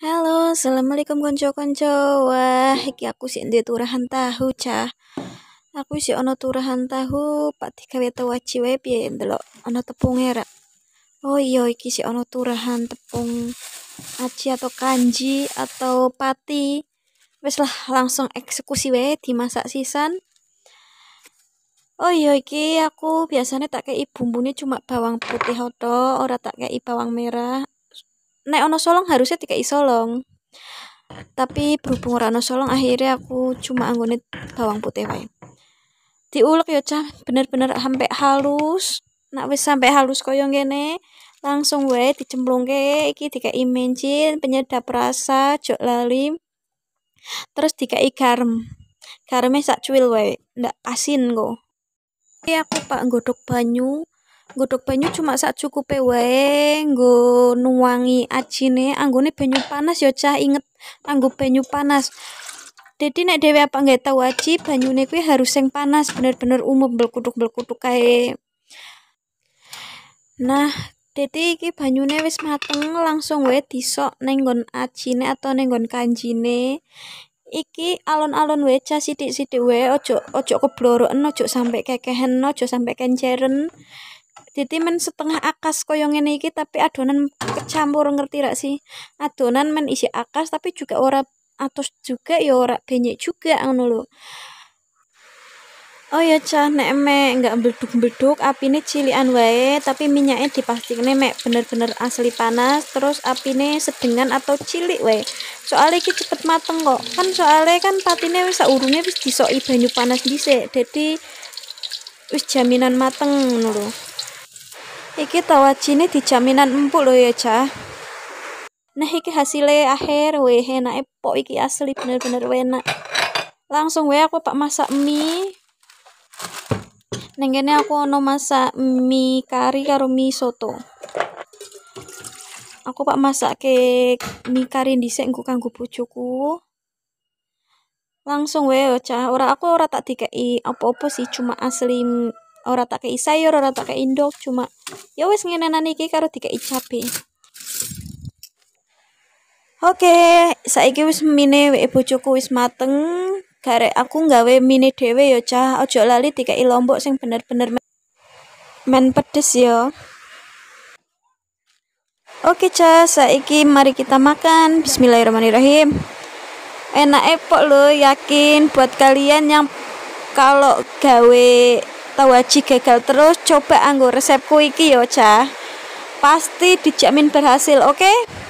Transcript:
Halo, assalamualaikum konco-konco. Wah, iki aku sih di turahan tahu cah. Aku sih ono turahan tahu, Pak Tika weto waci wae piye ndelok ono tepung rak. Oh iyo, iki sih ono turahan tepung aci atau kanji atau pati. Wes lah langsung eksekusi di dimasak sisan. Oh iyo, iki aku biasanya tak kayak bumbunya cuma bawang putih hoto, ora tak kayak bawang merah naik ono solong harusnya tiga isolong tapi berhubung orang ono solong akhirnya aku cuma anggone bawang putih wae diulek ya cah bener-bener sampai halus nak wis sampai halus koyong ngene langsung wae dicemplungke iki dikai mencin penyedap rasa jok lali terus i garam garamnya sak cuil wae ndak asin kok Oke, aku pak godok banyu godhog banyu cuma sak cukup wae nggo nuangi ajine anggone banyu panas ya cah inget anggo banyu panas Jadi nek dhewe apa nggak tau aji banyune kuwi harus yang panas bener-bener umum belkutuk belkutuk kae nah jadi iki banyune wis mateng langsung wae disok nenggon ajine atau nenggon kanjine iki alon-alon wae cah sidik-sidik wae ojo ojo keblorok ojo sampai kekehen ojo sampai kenceren Jadi men setengah akas koyo ngene iki tapi adonan kecampur ngerti rak sih. Adonan men isi akas tapi juga ora atus juga ya ora banyak juga ngono lo. Oh ya cah nek nggak enggak beduk api apine cili wae tapi minyaknya dipastikan mek bener-bener asli panas terus apine sedengan atau cili wae. Soalnya iki cepet mateng kok. Kan soalnya kan patine wis urungnya wis disoki banyu panas dhisik. Jadi wis jaminan mateng ngono Iki ini dijaminan empuk loh ya, Cah. Nah iki hasilnya akhir weh enak epok iki asli bener-bener enak. Langsung weh aku pak masak mie. Neng aku ono masak mie kari karo mie soto. Aku pak masak ke mie kari sini aku kanggo bojoku. Langsung weh ya, Cah. orang aku orang tak i apa-apa sih cuma asli ora tak kei sayur ora tak kei indok cuma ya wes ngenenan iki karo tiga icape Oke, saiki wes mine wek bojoku wis mateng. gare aku nggawe mini yo yo cah, ojo lali dikei lombok sing bener-bener men, men pedes yo. Ya. Oke okay, cah, saiki mari kita makan. Bismillahirrahmanirrahim. Enak epok lo yakin buat kalian yang kalau gawe atau gagal terus coba anggo resepku iki ya cah pasti dijamin berhasil oke okay?